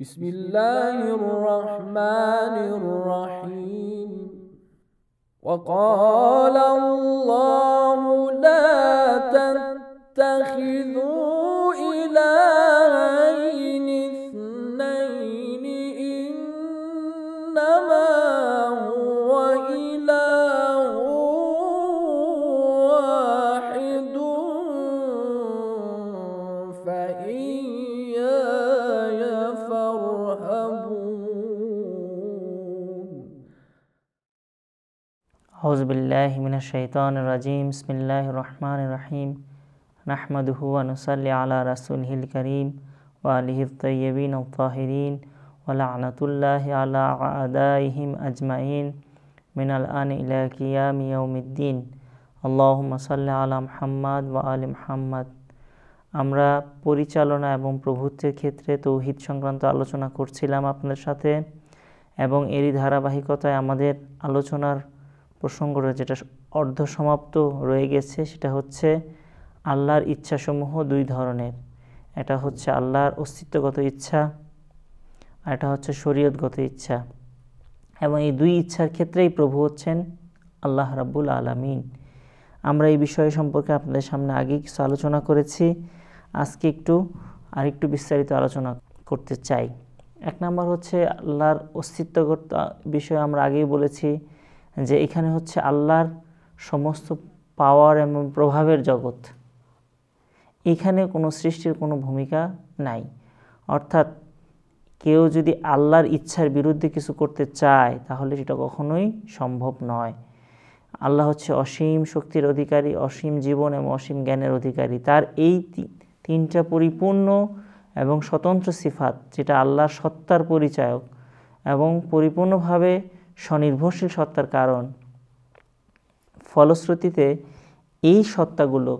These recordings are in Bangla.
بسم الله الرحمن الرحيم وقال الله لا تتخذوا إلهين اثنين إنما هو إله واحد فإن হজবিল্লাহ মিনা শৈতান রাজিম সমিল্লাহ রহমান রাহিম নাহমাদুহু আনুসাল্লি আলা রাসুল হিল করিম ওয়ালিহিত ফাহরিন তাহিরিন ওয়ালা আলা আদাইহিম আজমাইন মিনাল আন ইলা কিয়ামিয়মিদ্দিন আল্লাহম সাল্লাহ আলা মোহাম্মদ ওয়া আলী মোহাম্মদ আমরা পরিচালনা এবং প্রভুত্বের ক্ষেত্রে তৌহিদ সংক্রান্ত আলোচনা করছিলাম আপনাদের সাথে এবং এরই ধারাবাহিকতায় আমাদের আলোচনার প্রসঙ্গ রয়েছে যেটা অর্ধসমাপ্ত রয়ে গেছে সেটা হচ্ছে আল্লাহর ইচ্ছাসমূহ দুই ধরনের এটা হচ্ছে আল্লাহর অস্তিত্বগত ইচ্ছা আর এটা হচ্ছে শরীয়তগত ইচ্ছা এবং এই দুই ইচ্ছার ক্ষেত্রেই প্রভু হচ্ছেন আল্লাহ রাব্বুল আলামিন আমরা এই বিষয় সম্পর্কে আপনাদের সামনে আগে কিছু আলোচনা করেছি আজকে একটু আরেকটু বিস্তারিত আলোচনা করতে চাই এক নম্বর হচ্ছে আল্লাহর অস্তিত্বগত বিষয়ে আমরা আগেই বলেছি যে এখানে হচ্ছে আল্লাহর সমস্ত পাওয়ার এবং প্রভাবের জগৎ এখানে কোনো সৃষ্টির কোনো ভূমিকা নাই অর্থাৎ কেউ যদি আল্লাহর ইচ্ছার বিরুদ্ধে কিছু করতে চায় তাহলে সেটা কখনোই সম্ভব নয় আল্লাহ হচ্ছে অসীম শক্তির অধিকারী অসীম জীবন এবং অসীম জ্ঞানের অধিকারী তার এই তিনটা পরিপূর্ণ এবং স্বতন্ত্র সিফাত যেটা আল্লাহর সত্তার পরিচায়ক এবং পরিপূর্ণভাবে স্বনির্ভরশীল সত্তার কারণ ফলশ্রুতিতে এই সত্তাগুলো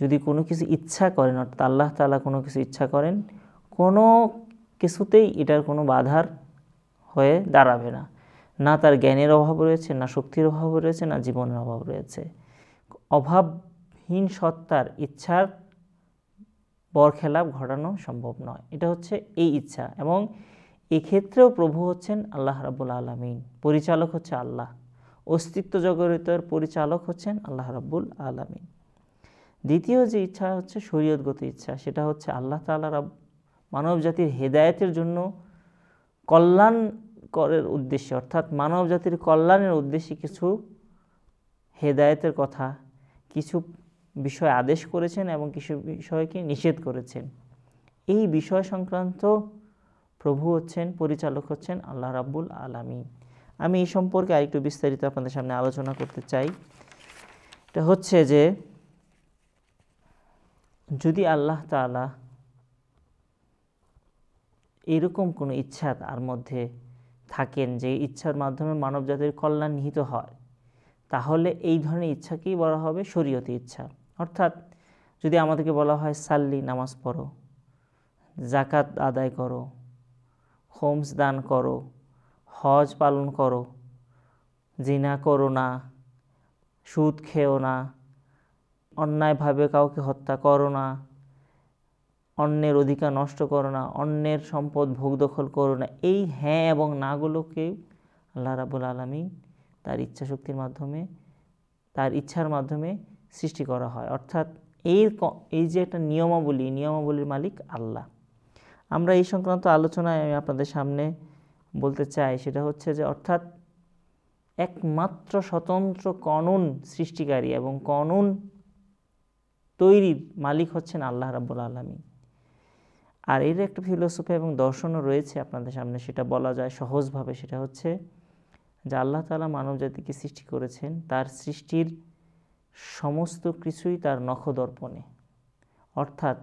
যদি কোনো কিছু ইচ্ছা করেন অর্থাৎ আল্লাহ তালা কোনো কিছু ইচ্ছা করেন কোনো কিছুতেই এটার কোনো বাধার হয়ে দাঁড়াবে না না তার জ্ঞানের অভাব রয়েছে না শক্তির অভাব রয়েছে না জীবনের অভাব রয়েছে অভাবহীন সত্তার ইচ্ছার বরখেলাপ ঘটানো সম্ভব নয় এটা হচ্ছে এই ইচ্ছা এবং এক্ষেত্রেও প্রভু হচ্ছেন আল্লাহ রাবুল আলমিন পরিচালক হচ্ছে আল্লাহ অস্তিত্ব জগতের পরিচালক হচ্ছেন আল্লাহ রাব্বুল আলমিন দ্বিতীয় যে ইচ্ছা হচ্ছে শরীয়তগত ইচ্ছা সেটা হচ্ছে আল্লাহ তালা রাব মানব জাতির হেদায়তের জন্য কল্যাণ করের উদ্দেশ্যে অর্থাৎ মানব জাতির কল্যাণের উদ্দেশ্যে কিছু হেদায়তের কথা কিছু বিষয় আদেশ করেছেন এবং কিছু বিষয়কে নিষেধ করেছেন এই বিষয় সংক্রান্ত প্রভু হচ্ছেন পরিচালক হচ্ছেন আল্লাহ রাব্বুল আলামী আমি এই সম্পর্কে আরেকটু বিস্তারিত আপনাদের সামনে আলোচনা করতে চাই এটা হচ্ছে যে যদি আল্লাহ তালা এরকম কোনো ইচ্ছা তার মধ্যে থাকেন যে ইচ্ছার মাধ্যমে মানব জাতির কল্যাণ নিহিত হয় তাহলে এই ধরনের ইচ্ছাকেই বলা হবে শরীয়তি ইচ্ছা অর্থাৎ যদি আমাদেরকে বলা হয় সাল্লি নামাজ পড়ো জাকাত আদায় করো হোমস দান করো হজ পালন করো জিনা করো না সুদ খেও না অন্যায়ভাবে কাউকে হত্যা করো না অন্যের অধিকার নষ্ট করো না অন্যের সম্পদ ভোগ দখল করো না এই হ্যাঁ এবং নাগুলোকে আল্লাহ রাবুল আলমী তার ইচ্ছা শক্তির মাধ্যমে তার ইচ্ছার মাধ্যমে সৃষ্টি করা হয় অর্থাৎ এই এই যে একটা নিয়মাবলী নিয়মাবলীর মালিক আল্লাহ আমরা এই সংক্রান্ত আলোচনায় আমি আপনাদের সামনে বলতে চাই সেটা হচ্ছে যে অর্থাৎ একমাত্র স্বতন্ত্র কনন সৃষ্টিকারী এবং কনন তৈরির মালিক হচ্ছেন আল্লাহ রাব্বুল আলমী আর এর একটা ফিলোসফি এবং দর্শনও রয়েছে আপনাদের সামনে সেটা বলা যায় সহজভাবে সেটা হচ্ছে যে আল্লাহ তালা মানব জাতিকে সৃষ্টি করেছেন তার সৃষ্টির সমস্ত কিছুই তার নখদর্পণে অর্থাৎ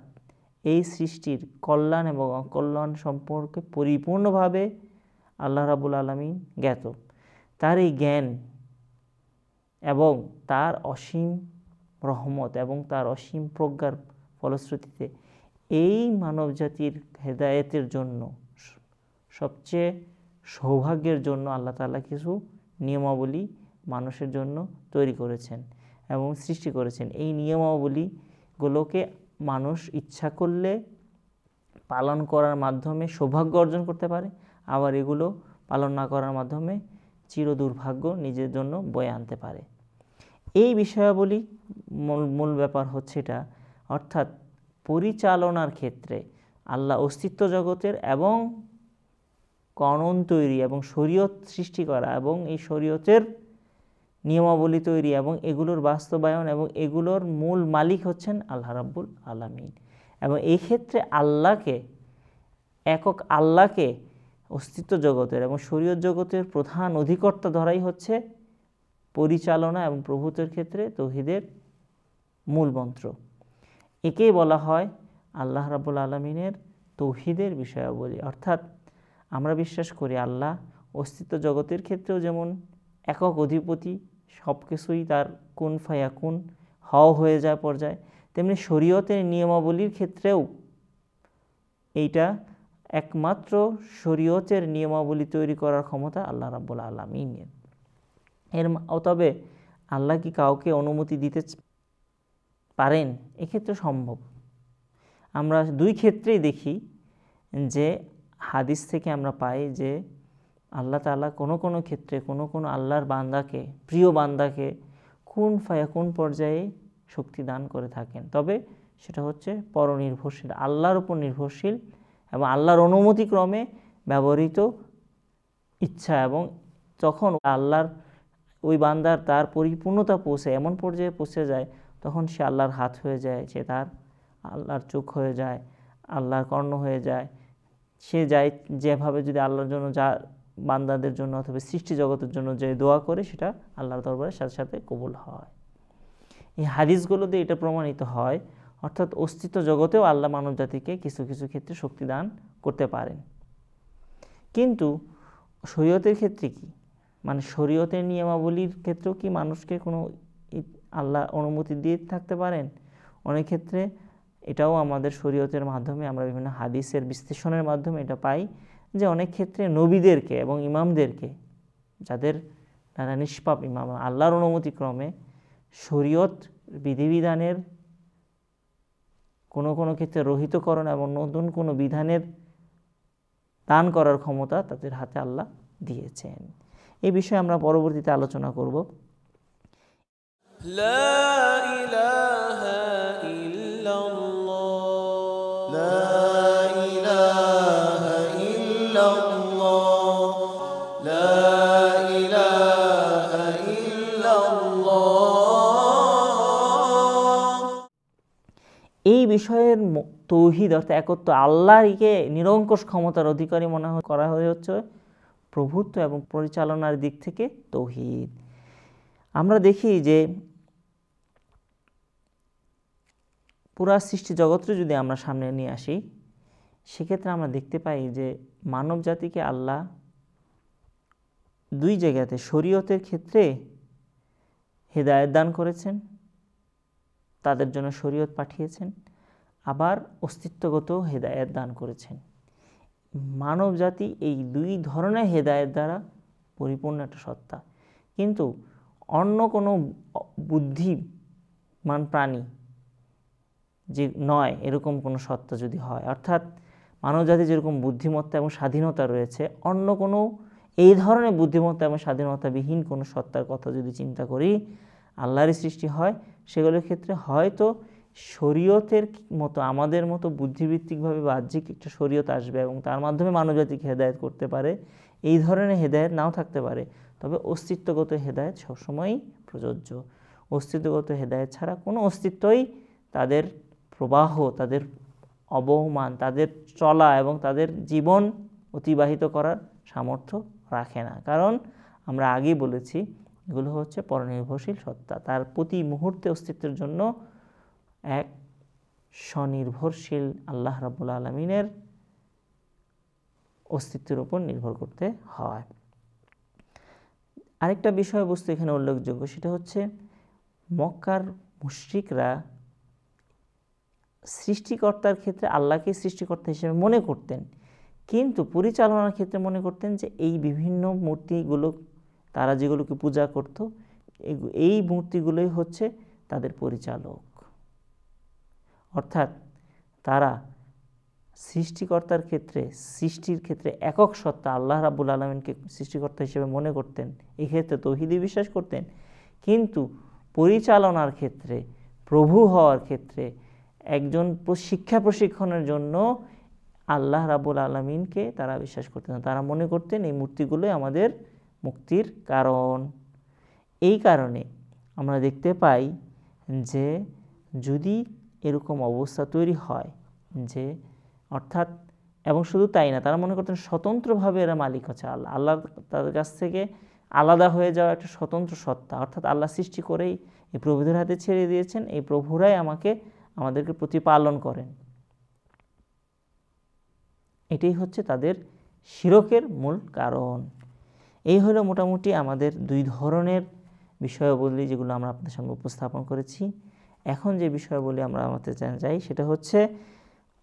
এই সৃষ্টির কল্যাণ এবং অকল্যাণ সম্পর্কে পরিপূর্ণভাবে আল্লাহ রাবুল আলমিন জ্ঞাত তার এই জ্ঞান এবং তার অসীম রহমত এবং তার অসীম প্রজ্ঞার ফলশ্রুতিতে এই মানবজাতির হেদায়েতের জন্য সবচেয়ে সৌভাগ্যের জন্য আল্লাহ তালা কিছু নিয়মাবলী মানুষের জন্য তৈরি করেছেন এবং সৃষ্টি করেছেন এই নিয়মাবলীগুলোকে মানুষ ইচ্ছা করলে পালন করার মাধ্যমে সৌভাগ্য অর্জন করতে পারে আবার এগুলো পালন না করার মাধ্যমে চির দুর্ভাগ্য নিজের জন্য বয়ে আনতে পারে এই বিষয়াবলী মূল মূল ব্যাপার হচ্ছে এটা অর্থাৎ পরিচালনার ক্ষেত্রে আল্লাহ অস্তিত্ব জগতের এবং কনন তৈরি এবং শরীয়ত সৃষ্টি করা এবং এই শরীয়তের নিয়মাবলী তৈরি এবং এগুলোর বাস্তবায়ন এবং এগুলোর মূল মালিক হচ্ছেন আল্লাহ রাব্বুল আলামিন এবং এই ক্ষেত্রে আল্লাহকে একক আল্লাহকে অস্তিত্ব জগতের এবং শরীয়ত জগতের প্রধান অধিকর্তা ধরাই হচ্ছে পরিচালনা এবং প্রভূতের ক্ষেত্রে তৌহিদের মূল মন্ত্র একেই বলা হয় আল্লাহ রাবুল আলমিনের তৌহিদের বিষয়াবলী অর্থাৎ আমরা বিশ্বাস করি আল্লাহ অস্তিত্ব জগতের ক্ষেত্রেও যেমন একক অধিপতি সব কিছুই তার কোন ফায়া কোন হও হয়ে যায় পর্যায়ে তেমনি শরীয়তের নিয়মাবলীর ক্ষেত্রেও এইটা একমাত্র শরীয়তের নিয়মাবলী তৈরি করার ক্ষমতা আল্লাহ রাব্বুল আলমিনের এর তবে আল্লাহ কি কাউকে অনুমতি দিতে পারেন এক্ষেত্রে সম্ভব আমরা দুই ক্ষেত্রেই দেখি যে হাদিস থেকে আমরা পাই যে আল্লাহ তালা কোনো কোনো ক্ষেত্রে কোনো কোনো আল্লাহর বান্দাকে প্রিয় বান্দাকে কোন ফায়া কোন পর্যায়ে শক্তি দান করে থাকেন তবে সেটা হচ্ছে পরনির্ভরশীল আল্লাহর উপর নির্ভরশীল এবং আল্লাহর অনুমতিক্রমে ব্যবহৃত ইচ্ছা এবং যখন আল্লাহর ওই বান্দার তার পরিপূর্ণতা পৌঁছে এমন পর্যায়ে পৌঁছে যায় তখন সে আল্লাহর হাত হয়ে যায় সে তার আল্লাহর চোখ হয়ে যায় আল্লাহর কর্ণ হয়ে যায় সে যায় যেভাবে যদি আল্লাহর জন্য যা বান্দাদের জন্য অথবা সৃষ্টি জগতের জন্য যে দোয়া করে সেটা আল্লাহর দরবারের সাথে সাথে কবুল হয় এই হাদিসগুলো দিয়ে এটা প্রমাণিত হয় অর্থাৎ অস্তিত্ব জগতেও আল্লাহ মানব জাতিকে কিছু কিছু ক্ষেত্রে শক্তি দান করতে পারেন কিন্তু শরীয়তের ক্ষেত্রে কি মানে শরীয়তের নিয়মাবলীর ক্ষেত্রেও কি মানুষকে কোনো আল্লাহ অনুমতি দিয়ে থাকতে পারেন অনেক ক্ষেত্রে এটাও আমাদের শরীয়তের মাধ্যমে আমরা বিভিন্ন হাদিসের বিশ্লেষণের মাধ্যমে এটা পাই যে অনেক ক্ষেত্রে নবীদেরকে এবং ইমামদেরকে যাদের তারা নিষ্পাপ ইমাম আল্লাহর অনুমতিক্রমে শরীয়ত বিধিবিধানের কোনো কোনো ক্ষেত্রে রহিতকরণ এবং নতুন কোনো বিধানের দান করার ক্ষমতা তাদের হাতে আল্লাহ দিয়েছেন এই বিষয়ে আমরা পরবর্তীতে আলোচনা করব লা ইলাহা বিষয়ের তৌহিদ অর্থাৎ একত্র আল্লাহকে নিরঙ্কুশ ক্ষমতার অধিকারী মনে করা হয়ে হচ্ছে প্রভুত্ব এবং পরিচালনার দিক থেকে তৌহিদ আমরা দেখি যে পুরা সৃষ্টি জগৎটা যদি আমরা সামনে নিয়ে আসি সেক্ষেত্রে আমরা দেখতে পাই যে মানব জাতিকে আল্লাহ দুই জায়গাতে শরীয়তের ক্ষেত্রে হেদায়ত দান করেছেন তাদের জন্য শরীয়ত পাঠিয়েছেন আবার অস্তিত্বগত হেদায়ত দান করেছেন মানব জাতি এই দুই ধরনের হেদায়ত দ্বারা পরিপূর্ণ একটা সত্তা কিন্তু অন্য কোনো বুদ্ধিমান প্রাণী যে নয় এরকম কোনো সত্তা যদি হয় অর্থাৎ মানবজাতি যেরকম বুদ্ধিমত্তা এবং স্বাধীনতা রয়েছে অন্য কোনো এই ধরনের বুদ্ধিমত্তা এবং স্বাধীনতাবিহীন কোনো সত্তার কথা যদি চিন্তা করি আল্লাহরই সৃষ্টি হয় সেগুলোর ক্ষেত্রে হয়তো শরীয়তের মতো আমাদের মতো বুদ্ধিভিত্তিকভাবে বাহ্যিক একটা শরীয়ত আসবে এবং তার মাধ্যমে মানবজাতিকে হেদায়ত করতে পারে এই ধরনের হেদায়ত নাও থাকতে পারে তবে অস্তিত্বগত হেদায়ত সবসময়ই প্রযোজ্য অস্তিত্বগত হেদায়ত ছাড়া কোনো অস্তিত্বই তাদের প্রবাহ তাদের অবমান তাদের চলা এবং তাদের জীবন অতিবাহিত করার সামর্থ্য রাখে না কারণ আমরা আগেই বলেছি এগুলো হচ্ছে পরনির্ভরশীল সত্তা তার প্রতি মুহূর্তে অস্তিত্বের জন্য এক স্বনির্ভরশীল আল্লাহ রাবুল আলমিনের অস্তিত্বের উপর নির্ভর করতে হয় আরেকটা বিষয়বস্তু এখানে উল্লেখযোগ্য সেটা হচ্ছে মক্কার মুশ্রিকরা সৃষ্টিকর্তার ক্ষেত্রে আল্লাহকে সৃষ্টিকর্তা হিসেবে মনে করতেন কিন্তু পরিচালনার ক্ষেত্রে মনে করতেন যে এই বিভিন্ন মূর্তিগুলো তারা যেগুলোকে পূজা করত এই মূর্তিগুলোই হচ্ছে তাদের পরিচালক অর্থাৎ তারা সৃষ্টিকর্তার ক্ষেত্রে সৃষ্টির ক্ষেত্রে একক সত্তা আল্লাহ রাবুল আলমিনকে সৃষ্টিকর্তা হিসেবে মনে করতেন এক্ষেত্রে তহিদি বিশ্বাস করতেন কিন্তু পরিচালনার ক্ষেত্রে প্রভু হওয়ার ক্ষেত্রে একজন শিক্ষা প্রশিক্ষণের জন্য আল্লাহ রাবুল আলমিনকে তারা বিশ্বাস করতেন তারা মনে করতেন এই মূর্তিগুলোই আমাদের মুক্তির কারণ এই কারণে আমরা দেখতে পাই যে যদি এরকম অবস্থা তৈরি হয় যে অর্থাৎ এবং শুধু তাই না তারা মনে করতেন স্বতন্ত্রভাবে এরা মালিক হচ্ছে আল্লাহ আল্লাহ তাদের কাছ থেকে আলাদা হয়ে যাওয়া একটা স্বতন্ত্র সত্তা অর্থাৎ আল্লাহ সৃষ্টি করেই এই প্রভুদের হাতে ছেড়ে দিয়েছেন এই প্রভুরাই আমাকে আমাদেরকে প্রতিপালন করেন এটাই হচ্ছে তাদের শিরকের মূল কারণ এই হলো মোটামুটি আমাদের দুই ধরনের বিষয়বলী যেগুলো আমরা আপনাদের সামনে উপস্থাপন করেছি এখন যে বিষয়গুলি আমরা আমাদের যাই সেটা হচ্ছে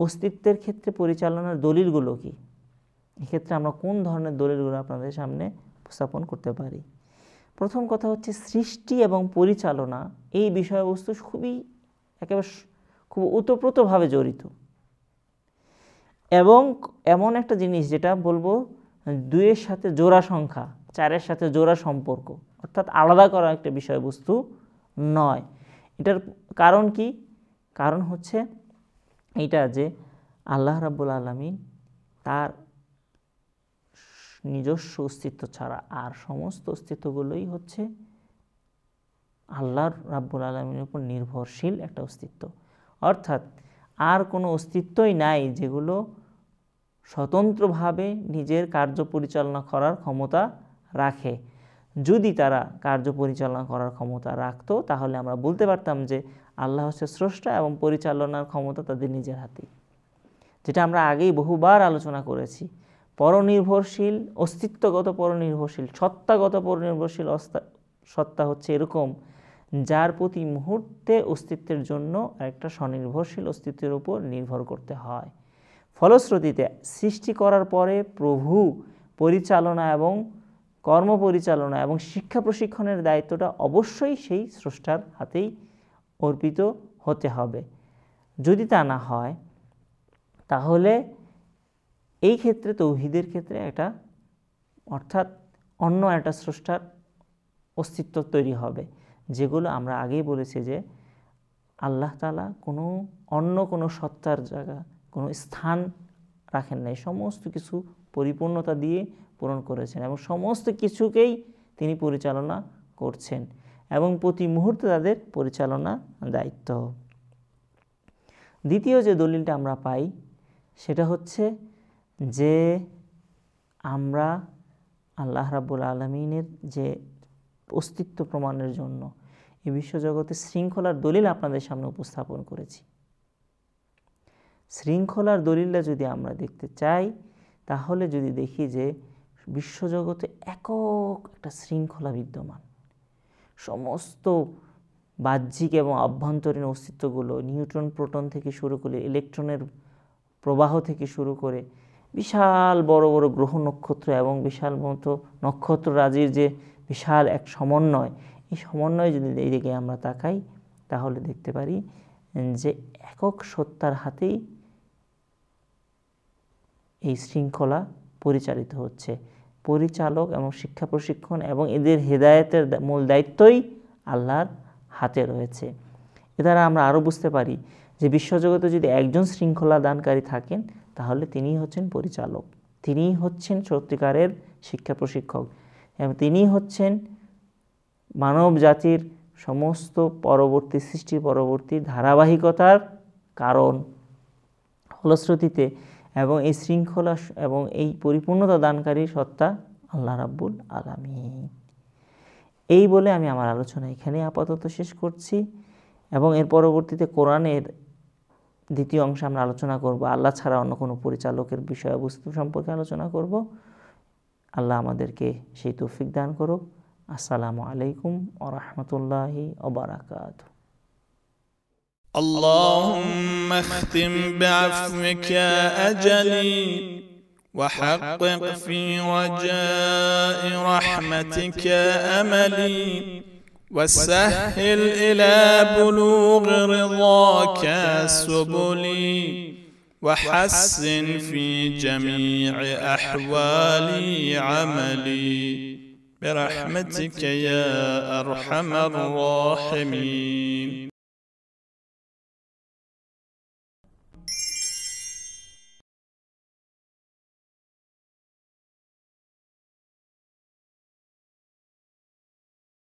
অস্তিত্বের ক্ষেত্রে পরিচালনার দলিলগুলো কি এক্ষেত্রে আমরা কোন ধরনের দলিলগুলো আপনাদের সামনে উপস্থাপন করতে পারি প্রথম কথা হচ্ছে সৃষ্টি এবং পরিচালনা এই বিষয়বস্তু খুবই একেবারে খুব ওতপ্রোতভাবে জড়িত এবং এমন একটা জিনিস যেটা বলবো দুইয়ের সাথে জোড়া সংখ্যা চারের সাথে জোড়া সম্পর্ক অর্থাৎ আলাদা করা একটা বিষয়বস্তু নয় এটার কারণ কি কারণ হচ্ছে এটা যে আল্লাহ রাব্বুল আলমিন তার নিজস্ব অস্তিত্ব ছাড়া আর সমস্ত অস্তিত্বগুলোই হচ্ছে আল্লাহর রাব্বুল আলমীর উপর নির্ভরশীল একটা অস্তিত্ব অর্থাৎ আর কোনো অস্তিত্বই নাই যেগুলো স্বতন্ত্রভাবে নিজের কার্য পরিচালনা করার ক্ষমতা রাখে যদি তারা কার্য পরিচালনা করার ক্ষমতা রাখতো তাহলে আমরা বলতে পারতাম যে আল্লাহ হচ্ছে স্রষ্টা এবং পরিচালনার ক্ষমতা তাদের নিজের হাতেই যেটা আমরা আগেই বহুবার আলোচনা করেছি পরনির্ভরশীল অস্তিত্বগত পরনির্ভরশীল সত্তাগত পরনির্ভরশীল সত্তা হচ্ছে এরকম যার প্রতি মুহূর্তে অস্তিত্বের জন্য একটা স্বনির্ভরশীল অস্তিত্বের উপর নির্ভর করতে হয় ফলশ্রুতিতে সৃষ্টি করার পরে প্রভু পরিচালনা এবং কর্ম পরিচালনা এবং শিক্ষা প্রশিক্ষণের দায়িত্বটা অবশ্যই সেই স্রষ্টার হাতেই অর্পিত হতে হবে যদি তা না হয় তাহলে এই ক্ষেত্রে তৌহিদের ক্ষেত্রে একটা অর্থাৎ অন্য একটা স্রষ্টার অস্তিত্ব তৈরি হবে যেগুলো আমরা আগেই বলেছি যে আল্লাহ তালা কোনো অন্য কোনো সত্তার জায়গা কোনো স্থান রাখেন নাই সমস্ত কিছু পরিপূর্ণতা দিয়ে পূরণ করেছেন এবং সমস্ত কিছুকেই তিনি পরিচালনা করছেন এবং প্রতি মুহূর্তে তাদের পরিচালনা দায়িত্ব দ্বিতীয় যে দলিলটা আমরা পাই সেটা হচ্ছে যে আমরা আল্লাহ রাবুল আলমিনের যে অস্তিত্ব প্রমাণের জন্য এই বিশ্বজগতে শৃঙ্খলার দলিল আপনাদের সামনে উপস্থাপন করেছি শৃঙ্খলার দলিলটা যদি আমরা দেখতে চাই তাহলে যদি দেখি যে বিশ্বজগতে একক একটা শৃঙ্খলা বিদ্যমান সমস্ত বাহ্যিক এবং আভ্যন্তরীণ অস্তিত্বগুলো নিউট্রন প্রোটন থেকে শুরু করে ইলেকট্রনের প্রবাহ থেকে শুরু করে বিশাল বড় বড় গ্রহ নক্ষত্র এবং বিশাল মতো নক্ষত্ররাজির যে বিশাল এক সমন্বয় এই সমন্বয় যদি এই দিকে আমরা তাকাই তাহলে দেখতে পারি যে একক সত্তার হাতেই এই শৃঙ্খলা পরিচালিত হচ্ছে পরিচালক এবং শিক্ষা প্রশিক্ষণ এবং এদের হেদায়েতের মূল দায়িত্বই আল্লাহর হাতে রয়েছে এ দ্বারা আমরা আরও বুঝতে পারি যে বিশ্বজগতে যদি একজন শৃঙ্খলা দানকারী থাকেন তাহলে তিনিই হচ্ছেন পরিচালক তিনিই হচ্ছেন সত্যিকারের শিক্ষা প্রশিক্ষক এবং তিনিই হচ্ছেন মানব জাতির সমস্ত পরবর্তী সৃষ্টি পরবর্তী ধারাবাহিকতার কারণ ফলশ্রুতিতে এবং এই শৃঙ্খলা এবং এই পরিপূর্ণতা দানকারী সত্তা আল্লাহ রাব্বুল আলামিন এই বলে আমি আমার আলোচনা এখানে আপাতত শেষ করছি এবং এর পরবর্তীতে কোরআনের দ্বিতীয় অংশে আমরা আলোচনা করব আল্লাহ ছাড়া অন্য কোনো পরিচালকের বিষয়বস্তু সম্পর্কে আলোচনা করব আল্লাহ আমাদেরকে সেই তৌফিক দান করুক আসসালামু আলাইকুম আ রহমতুল্লাহি ওবরাকাতু اللهم اختم بعفوك اجلي وحقق في رجاء رحمتك املي وسهل الى بلوغ رضاك سبلي وحسن في جميع احوالي عملي برحمتك يا ارحم الراحمين